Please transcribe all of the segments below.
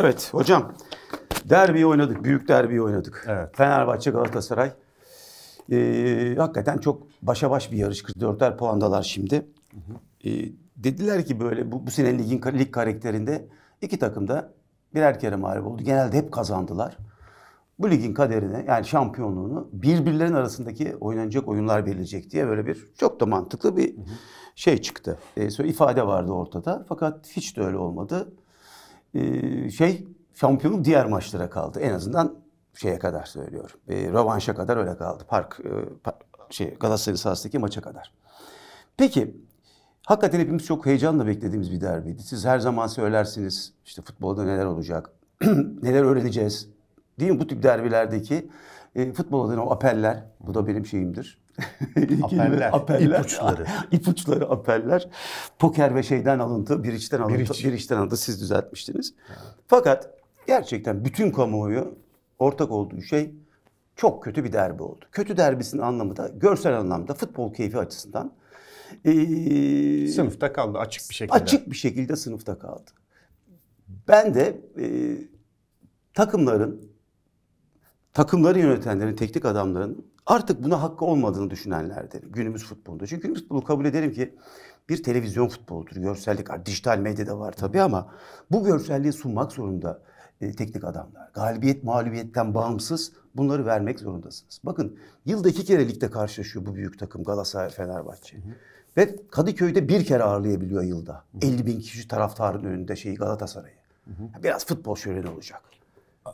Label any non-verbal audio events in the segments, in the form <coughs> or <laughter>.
Evet hocam derbi oynadık. Büyük derbi oynadık. Evet. Fenerbahçe Galatasaray. Ee, hakikaten çok başa baş bir yarış. 44'er puandalar şimdi. Hı hı. Ee, dediler ki böyle bu, bu sene ligin, lig karakterinde iki takım da birer kere mağlup oldu. Genelde hep kazandılar. Bu ligin kaderini yani şampiyonluğunu birbirlerinin arasındaki oynanacak oyunlar belirleyecek diye böyle bir çok da mantıklı bir hı hı. şey çıktı. Ee, ifade vardı ortada fakat hiç de öyle olmadı. Ee, şey şampiyonluk diğer maçlara kaldı. En azından şeye kadar söylüyorum. E, ee, Rovanş'a kadar öyle kaldı. Park, e, park şey Galatasaray sahasındaki maça kadar. Peki hakikaten hepimiz çok heyecanla beklediğimiz bir derbiydi. Siz her zaman söylersiniz işte futbolda neler olacak, <clears throat> neler öğreneceğiz. Değil mi bu tip derbilerdeki e, futbol adına o apeller bu da benim şeyimdir. <laughs> apeller, apeller, ipuçları. <laughs> ipuçları apeller. Poker ve şeyden alıntı, bir içten alıntı, bir, iç. bir içten alıntı siz düzeltmiştiniz. Fakat gerçekten bütün kamuoyu ortak olduğu şey çok kötü bir derbi oldu. Kötü derbisinin anlamı da görsel anlamda futbol keyfi açısından ee, sınıfta kaldı açık bir şekilde. Açık bir şekilde sınıfta kaldı. Ben de e, takımların takımları yönetenlerin, teknik adamların Artık buna hakkı olmadığını düşünenlerdir günümüz futbolunda. Çünkü günümüz futbolu kabul ederim ki bir televizyon futboludur. Görsellik var. Dijital medyada var tabii ama bu görselliği sunmak zorunda e, teknik adamlar. Galibiyet mağlubiyetten bağımsız bunları vermek zorundasınız. Bakın yılda iki kere ligde karşılaşıyor bu büyük takım Galatasaray Fenerbahçe. Hı hı. Ve Kadıköy'de bir kere ağırlayabiliyor yılda. Hı hı. 50 bin kişi taraftarın önünde şeyi Galatasaray'ı. Biraz futbol şöleni olacak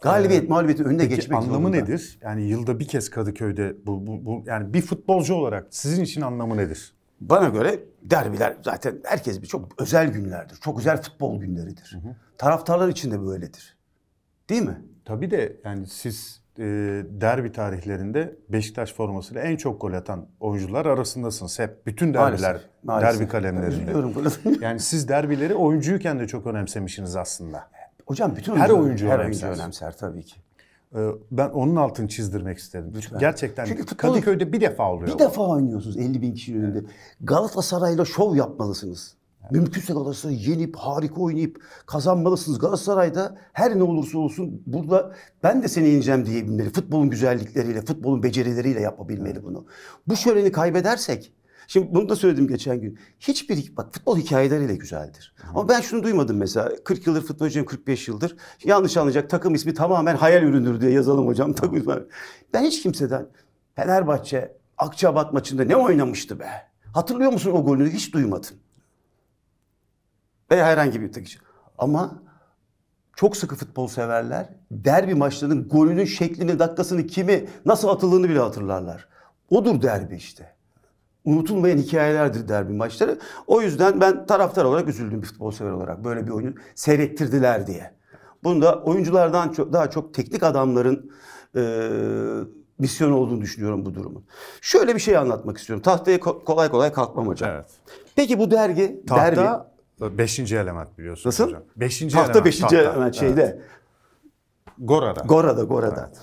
galibiyet ee, mağlubiyetin önüne Peki, geçmek anlamı nedir? Yani yılda bir kez Kadıköy'de bu, bu, bu yani bir futbolcu olarak sizin için anlamı nedir? Bana göre derbiler zaten herkes bir çok özel günlerdir. Çok özel futbol günleridir. Hı hı. Taraftarlar için de böyledir. Değil mi? Tabii de yani siz e, derbi tarihlerinde Beşiktaş formasıyla en çok gol atan oyuncular arasındasınız. Hep bütün derbiler, maalesef, maalesef. derbi kalemlerinde. Yani siz derbileri oyuncuyken de çok önemsemişsiniz aslında. <laughs> Hocam bütün her oyuncu her önemser. oyuncu önemser tabii ki. Ee, ben onun altını çizdirmek istedim. Lütfen. Gerçekten Çünkü Kadıköy'de bir defa oluyor. Bir bu. defa oynuyorsunuz 50 bin kişinin önünde. Evet. Galatasaray'la şov yapmalısınız. Evet. Mümkünse Galatasaray'ı yenip, harika oynayıp kazanmalısınız. Galatasaray'da her ne olursa olsun burada ben de seni yeneceğim diyebilmeli. Futbolun güzellikleriyle, futbolun becerileriyle yapabilmeli evet. bunu. Bu şöleni kaybedersek Şimdi bunu da söyledim geçen gün. Hiçbir bak futbol hikayeleriyle güzeldir. Hı. Ama ben şunu duymadım mesela. 40 yıldır futbolcuyum 45 yıldır. Yanlış anlayacak takım ismi tamamen hayal ürünüdür diye yazalım hocam. Takım ismi. Ben hiç kimseden Fenerbahçe Akçabat maçında ne oynamıştı be? Hatırlıyor musun o golünü? Hiç duymadım. Veya herhangi bir takım. Ama çok sıkı futbol severler. Derbi maçlarının golünün şeklini, dakikasını, kimi, nasıl atıldığını bile hatırlarlar. Odur derbi işte unutulmayan hikayelerdir derbi maçları. O yüzden ben taraftar olarak üzüldüm bir futbol sever olarak böyle bir oyunu seyrettirdiler diye. Bunu da oyunculardan çok, daha çok teknik adamların e, misyon olduğunu düşünüyorum bu durumun. Şöyle bir şey anlatmak istiyorum. Tahtaya ko- kolay kolay kalkmam hocam. Evet. Peki bu dergi, Tahta, derbi... Beşinci element biliyorsunuz Nasıl? hocam. Beşinci tahta element. Beşinci tahta element şeyde. Evet. Gora'da. Gora'da, Gora'da. Evet.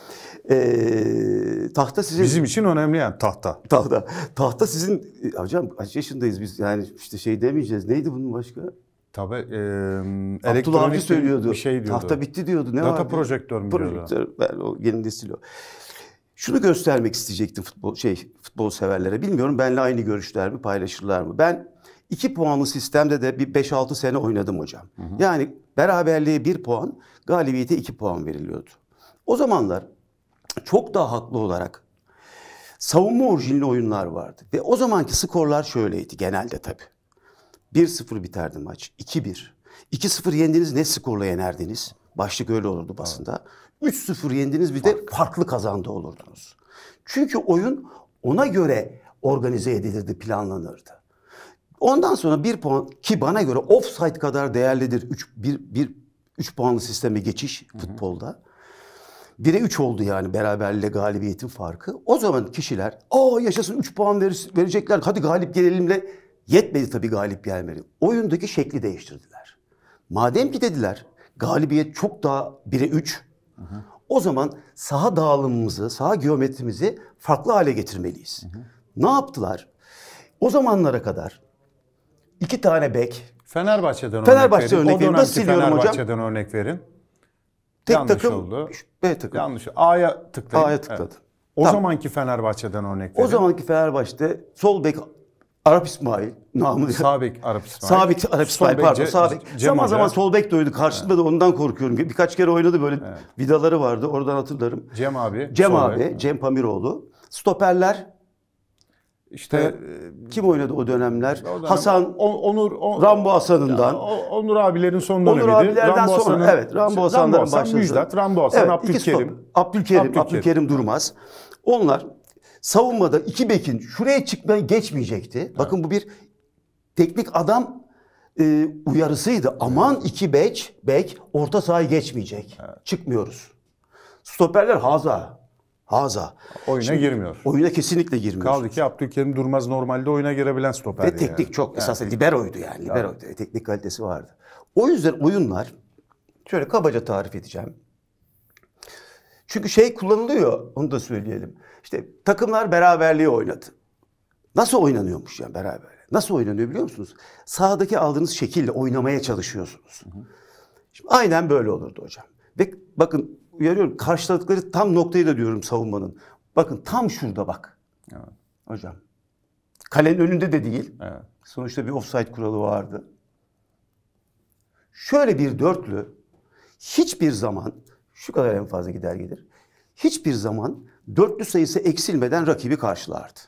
E, tahta sizin... Bizim için önemli yani tahta. Tahta. Tahta sizin... E, hocam kaç yaşındayız biz yani işte şey demeyeceğiz. Neydi bunun başka? Tabi. E, Abdullah Avcı söylüyordu. Bir şey diyordu. Tahta bitti diyordu. Ne Data vardı? projektör mü projektör, diyordu? Projektör. o yeni nesil o. Şunu göstermek isteyecektim futbol şey futbol severlere. Bilmiyorum benle aynı görüşler mi paylaşırlar mı? Ben iki puanlı sistemde de bir 5-6 sene oynadım hocam. Hı hı. Yani beraberliğe bir puan, galibiyete iki puan veriliyordu. O zamanlar çok daha haklı olarak savunma orijinli oyunlar vardı. Ve o zamanki skorlar şöyleydi genelde tabii. 1-0 biterdi maç. 2-1. 2-0 yendiniz ne skorla yenerdiniz? Başlık öyle olurdu basında. Evet. 3-0 yendiniz bir de Fark. farklı kazandı olurdunuz. Çünkü oyun ona göre organize edilirdi, planlanırdı. Ondan sonra bir puan ki bana göre offside kadar değerlidir 3 bir, bir 3 puanlı sisteme geçiş futbolda. Hı hı. Futbolda. 1'e 3 oldu yani beraberle galibiyetin farkı. O zaman kişiler aa yaşasın 3 puan verir, verecekler hadi galip gelelimle yetmedi tabii galip gelmedi. Oyundaki şekli değiştirdiler. Madem ki dediler galibiyet çok daha 1'e 3 o zaman saha dağılımımızı, saha geometrimizi farklı hale getirmeliyiz. Hı hı. Ne yaptılar? O zamanlara kadar iki tane bek Fenerbahçe'den örnek verin. Örnek o dönemki Fenerbahçe'den örnek verin. Tek Yanlış takım oldu. B takım. Yanlış. A'ya tıkladı. A'ya tıkladı. Evet. O tamam. zamanki Fenerbahçe'den örnek verelim. O zamanki Fenerbahçe'de sol bek Arap İsmail namı. sabit Arap İsmail. sabit Arap İsmail sol pardon. Ce, zaman Hoca. zaman sol bek de oynadı. Karşımda evet. da ondan korkuyorum. Birkaç kere oynadı böyle evet. vidaları vardı. Oradan hatırlarım. Cem abi. Cem abi. Bek. Cem Pamiroğlu. Stoperler işte evet. kim oynadı o dönemler? O dönem, Hasan, o, Onur, o, Rambo Hasan'ından. Ya, Onur abilerin son dönemiydi. Onur abilerden Rambo sonra evet Rambo Hasan'dan Hasan, başladı. Müjdat, Rambo Hasan, evet, Abdülkerim. Abdülkerim, Abdülkerim, Abdülkerim Durmaz. Onlar savunmada iki bekin şuraya çıkmaya geçmeyecekti. Evet. Bakın bu bir teknik adam e, uyarısıydı. Aman evet. iki bek, bek orta sahayı geçmeyecek. Evet. Çıkmıyoruz. Stoperler haza. Haza. Oyuna Şimdi, girmiyor. Oyuna kesinlikle girmiyor. Kaldı ki Abdülkerim Durmaz normalde oyuna girebilen stoper. Ve teknik yani. çok yani. esasında liberoydu yani. Liberoydu. Yani. E, teknik kalitesi vardı. O yüzden oyunlar şöyle kabaca tarif edeceğim. Çünkü şey kullanılıyor onu da söyleyelim. İşte takımlar beraberliği oynadı. Nasıl oynanıyormuş yani beraber? Nasıl oynanıyor biliyor musunuz? Sağdaki aldığınız şekille oynamaya çalışıyorsunuz. Hı hı. Şimdi aynen böyle olurdu hocam. Ve bakın uyarıyorum. Karşıladıkları tam noktayı da diyorum savunmanın. Bakın tam şurada bak. Evet. Hocam. Kalenin önünde de değil. Evet. Sonuçta bir offside kuralı vardı. Şöyle bir dörtlü hiçbir zaman şu kadar en fazla gider gelir. Hiçbir zaman dörtlü sayısı eksilmeden rakibi karşılardı.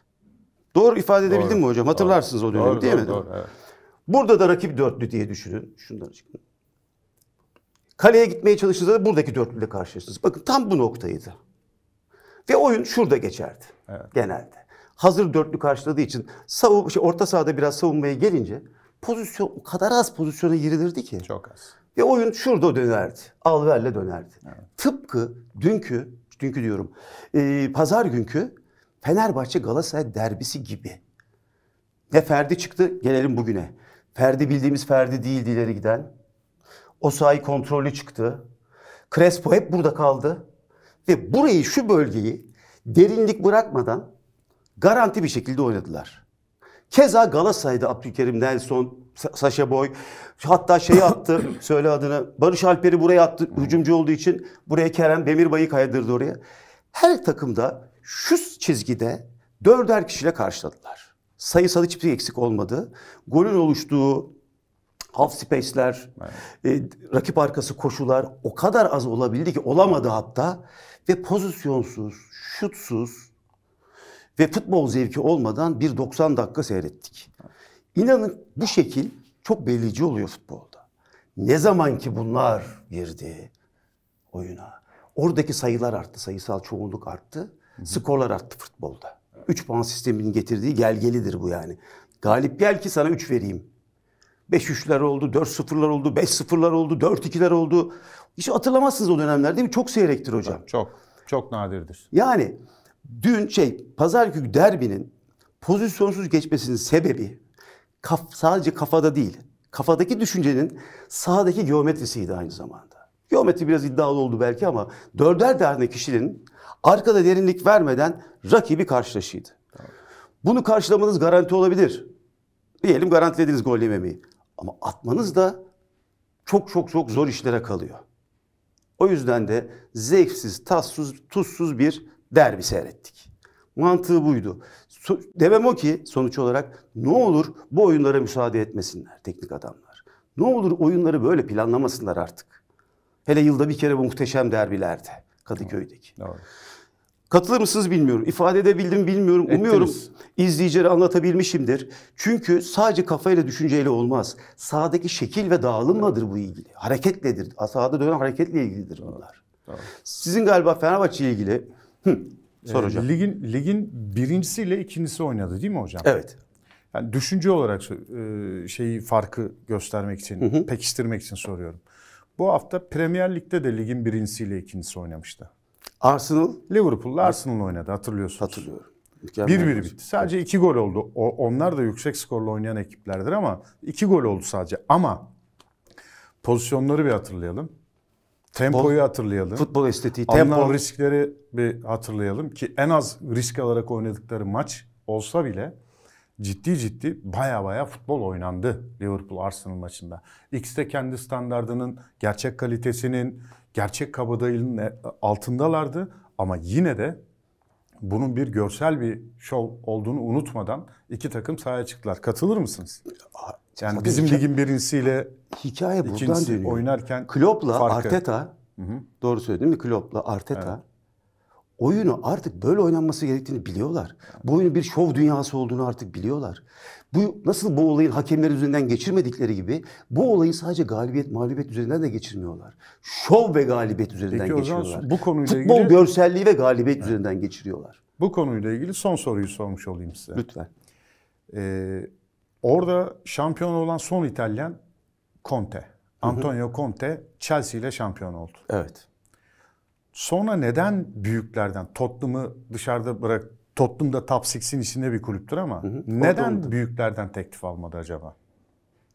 Doğru ifade edebildim doğru, mi hocam? Hatırlarsınız doğru, o dönemi değil doğru, mi? Doğru, evet. Burada da rakip dörtlü diye düşünün. Şundan çıkın. Kaleye gitmeye çalıştığınızda da buradaki dörtlüyle karşılaştınız. Bakın tam bu noktaydı. Ve oyun şurada geçerdi evet. genelde. Hazır dörtlü karşıladığı için savun, şey, orta sahada biraz savunmaya gelince pozisyon o kadar az pozisyona girilirdi ki. Çok az. Ve oyun şurada dönerdi. al-verle dönerdi. Evet. Tıpkı dünkü, dünkü diyorum, e, pazar günkü Fenerbahçe Galatasaray derbisi gibi. Ne Ferdi çıktı gelelim bugüne. Ferdi bildiğimiz Ferdi değil ileri giden. O Osayi kontrolü çıktı. Crespo hep burada kaldı. Ve burayı şu bölgeyi derinlik bırakmadan garanti bir şekilde oynadılar. Keza Galatasaray'da Abdülkerim Nelson, Saşa Boy hatta şeyi attı <coughs> söyle adını Barış Alper'i buraya attı hmm. hücumcu olduğu için buraya Kerem Demirbay'ı kaydırdı oraya. Her takımda şu çizgide dörder kişiyle karşıladılar. Sayısal hiçbir şey eksik olmadı. Golün oluştuğu half space'ler, evet. e, rakip arkası koşular o kadar az olabildi ki olamadı hatta. Ve pozisyonsuz, şutsuz ve futbol zevki olmadan bir 90 dakika seyrettik. İnanın bu şekil çok belirici oluyor futbolda. Ne zaman ki bunlar girdi oyuna. Oradaki sayılar arttı, sayısal çoğunluk arttı. Hı hı. Skorlar arttı futbolda. 3 puan sisteminin getirdiği gelgelidir bu yani. Galip gel ki sana 3 vereyim. 5-3'ler oldu, 4-0'lar oldu, 5-0'lar oldu, 4-2'ler oldu. Hiç hatırlamazsınız o dönemler değil mi? Çok seyrektir hocam. Çok, çok nadirdir. Yani dün şey, pazar günü derbinin pozisyonsuz geçmesinin sebebi kaf, sadece kafada değil, kafadaki düşüncenin sahadaki geometrisiydi aynı zamanda. Geometri biraz iddialı oldu belki ama dörder derne kişinin arkada derinlik vermeden rakibi karşılaşıydı. Bunu karşılamanız garanti olabilir. Diyelim garantilediniz gol yememeyi. Ama atmanız da çok çok çok zor işlere kalıyor. O yüzden de zevksiz, tatsız, tuzsuz bir derbi seyrettik. Mantığı buydu. Demem o ki sonuç olarak ne olur bu oyunlara müsaade etmesinler teknik adamlar. Ne olur oyunları böyle planlamasınlar artık. Hele yılda bir kere bu muhteşem derbilerde Kadıköy'deki. Doğru. Katılır mısınız bilmiyorum. İfade edebildim bilmiyorum. Ettiniz. Umuyorum izleyicilere anlatabilmişimdir. Çünkü sadece kafayla düşünceyle olmaz. Sağdaki şekil ve dağılımladır bu ilgili. Hareketledir. Sağda dönen hareketle ilgilidir bunlar. Tamam. Sizin galiba Fenerbahçe ile ilgili Hı, sor ee, hocam. ligin, ligin birincisiyle ikincisi oynadı değil mi hocam? Evet. Yani düşünce olarak e, şeyi farkı göstermek için, hı hı. pekiştirmek için soruyorum. Bu hafta Premier Lig'de de ligin birincisiyle ikincisi oynamıştı. Arsenal? Liverpool, Arsenal oynadı hatırlıyorsunuz. Hatırlıyorum. 1-1 bitti. Sadece 2 gol oldu. O, onlar da yüksek skorla oynayan ekiplerdir ama 2 gol oldu sadece. Ama pozisyonları bir hatırlayalım. Tempoyu hatırlayalım. Futbol estetiği, tempo. Alınan riskleri bir hatırlayalım ki en az risk alarak oynadıkları maç olsa bile ciddi ciddi baya baya futbol oynandı Liverpool Arsenal maçında. X de kendi standardının gerçek kalitesinin gerçek kabadayının e, altındalardı ama yine de bunun bir görsel bir şov olduğunu unutmadan iki takım sahaya çıktılar. Katılır mısınız? Yani Zaten bizim hikaye, ligin birincisiyle hikaye buradan dönüyor. oynarken Klopp'la farkı. Arteta Hı-hı. doğru söyledim mi? Klopp'la Arteta evet oyunu artık böyle oynanması gerektiğini biliyorlar. Bu oyunun bir şov dünyası olduğunu artık biliyorlar. Bu nasıl bu olayın hakemler üzerinden geçirmedikleri gibi bu olayı sadece galibiyet mağlubiyet üzerinden de geçirmiyorlar. Şov ve galibiyet üzerinden Peki, geçiriyorlar. Zaman, bu konuyla Futbol ilgili... görselliği ve galibiyet evet. üzerinden geçiriyorlar. Bu konuyla ilgili son soruyu sormuş olayım size. Lütfen. Ee, orada şampiyon olan son İtalyan Conte. Antonio Conte Chelsea ile şampiyon oldu. Evet. Sonra neden büyüklerden Tottenham'ı dışarıda bırak Tottenham da Top 6'in içinde bir kulüptür ama hı hı. neden Orada büyüklerden teklif almadı acaba?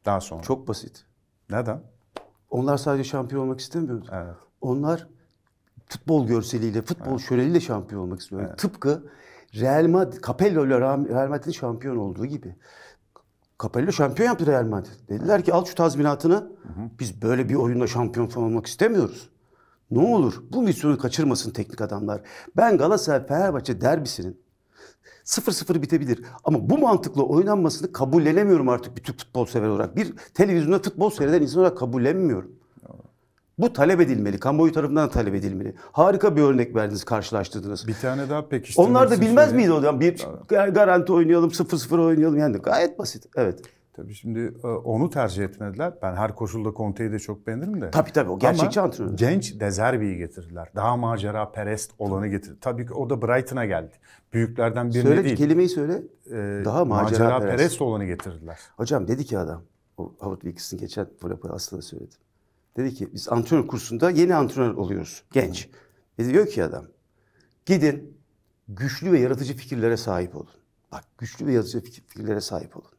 Daha sonra. Çok basit. Neden? Onlar sadece şampiyon olmak istemiyordu. Evet. Onlar futbol görseliyle, futbol evet. şöleniyle şampiyon olmak istiyor. Evet. Tıpkı Real Madrid, Capello ile Real Madrid'in şampiyon olduğu gibi. Capello şampiyon yaptı Real Madrid. Dediler ki al şu tazminatını. Hı hı. Biz böyle bir oyunda şampiyon falan olmak istemiyoruz. Ne olur bu misyonu kaçırmasın teknik adamlar. Ben Galatasaray Fenerbahçe derbisinin 0-0 bitebilir. Ama bu mantıkla oynanmasını kabullenemiyorum artık bir Türk futbol sever olarak. Bir televizyonda futbol seyreden insan olarak kabullenmiyorum. Bu talep edilmeli. Kamuoyu tarafından talep edilmeli. Harika bir örnek verdiniz, karşılaştırdınız. Bir tane daha pekiştirmek Onlar da bilmez miydi o zaman? Bir garanti oynayalım, 0-0 oynayalım. Yani gayet basit. Evet. Tabii şimdi e, onu tercih etmediler. Ben her koşulda Conte'yi de çok beğenirim de. Tabii tabii o gerçekçi antrenör. genç Dezerbi'yi getirdiler. Daha macera perest olanı getirdi. Tabii ki o da Brighton'a geldi. Büyüklerden birine söyle, değil. Söyle kelimeyi söyle. Ee, Daha macera, macera perest. perest olanı getirdiler. Hocam dedi ki adam. O Howard Wilkinson geçen Volapa'ya aslında söyledi. Dedi ki biz antrenör kursunda yeni antrenör oluyoruz. Genç. Dedi diyor ki adam. Gidin güçlü ve yaratıcı fikirlere sahip olun. Bak güçlü ve yaratıcı fikirlere sahip olun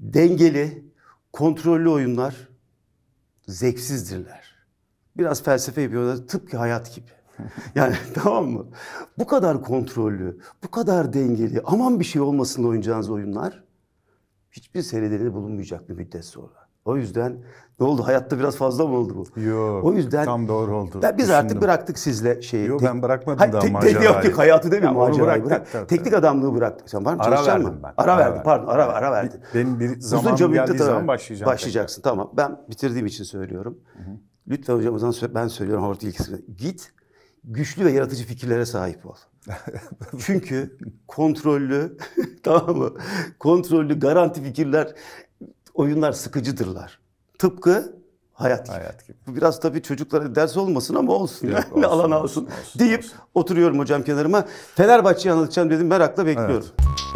dengeli, kontrollü oyunlar zevksizdirler. Biraz felsefe yapıyorlar tıpkı hayat gibi. <laughs> Yani tamam mı? Bu kadar kontrollü, bu kadar dengeli, aman bir şey olmasın oynayacağınız oyunlar hiçbir seyredenini bulunmayacak bir müddet sonra. O yüzden ne oldu? Hayatta biraz fazla mı oldu bu? Yok. O yüzden tam doğru oldu. Ben biz Düşündüm. artık bıraktık sizle şeyi. Yok ben bırakmadım Hayır, daha te- macerayı. Yaptık, hayatı değil mi macerayı? bırak. Teknik adamlığı bıraktık. Sen var mı? Ara verdim mı? ben. Ara, ara verdim. Pardon ara, ara verdim. Benim bir zaman Uzunca geldiği zaman başlayacağım. Başlayacaksın tekrar. tamam. Ben bitirdiğim için söylüyorum. Hı-hı. Lütfen hocam ben söylüyorum Horti ilkisini. Git güçlü ve yaratıcı fikirlere sahip ol. <laughs> Çünkü kontrollü, <laughs> tamam mı? Kontrollü, garanti fikirler oyunlar sıkıcıdırlar. Tıpkı hayat, hayat gibi. gibi. Biraz tabii çocuklara ders olmasın ama olsun. Yok, yani <laughs> olsun, alan olsun, alsın olsun, deyip olsun. oturuyorum hocam kenarıma. Fenerbahçe'yi anlatacağım dedim merakla bekliyorum. Evet.